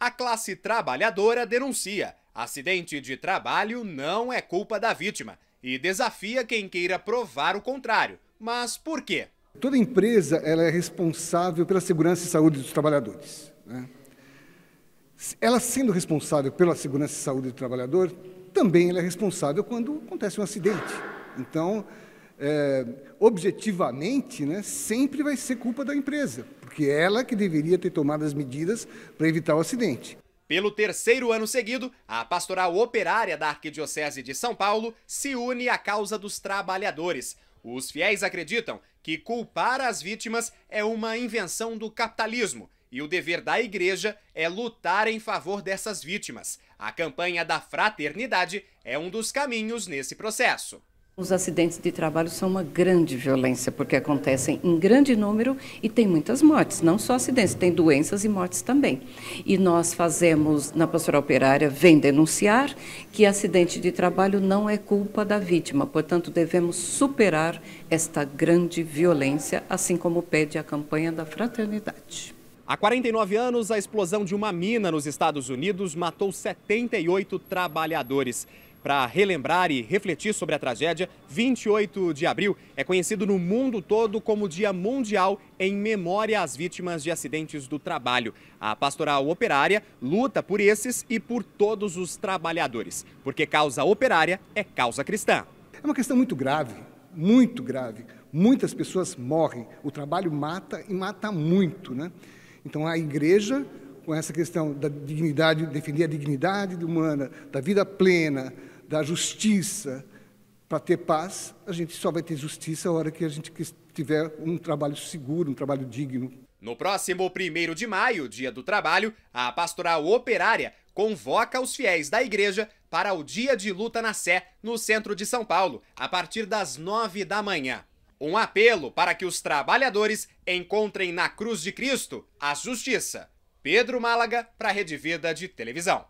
A classe trabalhadora denuncia: acidente de trabalho não é culpa da vítima e desafia quem queira provar o contrário. Mas por quê? Toda empresa ela é responsável pela segurança e saúde dos trabalhadores. Né? Ela sendo responsável pela segurança e saúde do trabalhador, também ela é responsável quando acontece um acidente. Então, é, objetivamente, né, sempre vai ser culpa da empresa, porque é ela que deveria ter tomado as medidas para evitar o acidente. Pelo terceiro ano seguido, a Pastoral Operária da Arquidiocese de São Paulo se une à causa dos trabalhadores. Os fiéis acreditam que culpar as vítimas é uma invenção do capitalismo e o dever da igreja é lutar em favor dessas vítimas. A campanha da fraternidade é um dos caminhos nesse processo. Os acidentes de trabalho são uma grande violência, porque acontecem em grande número e tem muitas mortes, não só acidentes, tem doenças e mortes também. E nós fazemos, na pastoral operária, vem denunciar que acidente de trabalho não é culpa da vítima, portanto, devemos superar esta grande violência, assim como pede a campanha da fraternidade. Há 49 anos, a explosão de uma mina nos Estados Unidos matou 78 trabalhadores para relembrar e refletir sobre a tragédia, 28 de abril é conhecido no mundo todo como Dia Mundial em memória às vítimas de acidentes do trabalho. A Pastoral Operária luta por esses e por todos os trabalhadores, porque causa operária é causa cristã. É uma questão muito grave, muito grave. Muitas pessoas morrem, o trabalho mata e mata muito, né? Então a igreja com essa questão da dignidade, defender a dignidade humana, da vida plena, da justiça, para ter paz, a gente só vai ter justiça a hora que a gente tiver um trabalho seguro, um trabalho digno. No próximo 1 de maio, dia do trabalho, a pastoral operária convoca os fiéis da igreja para o Dia de Luta na Sé, no centro de São Paulo, a partir das 9 da manhã. Um apelo para que os trabalhadores encontrem na cruz de Cristo a justiça. Pedro Málaga para a Rede Vida de Televisão.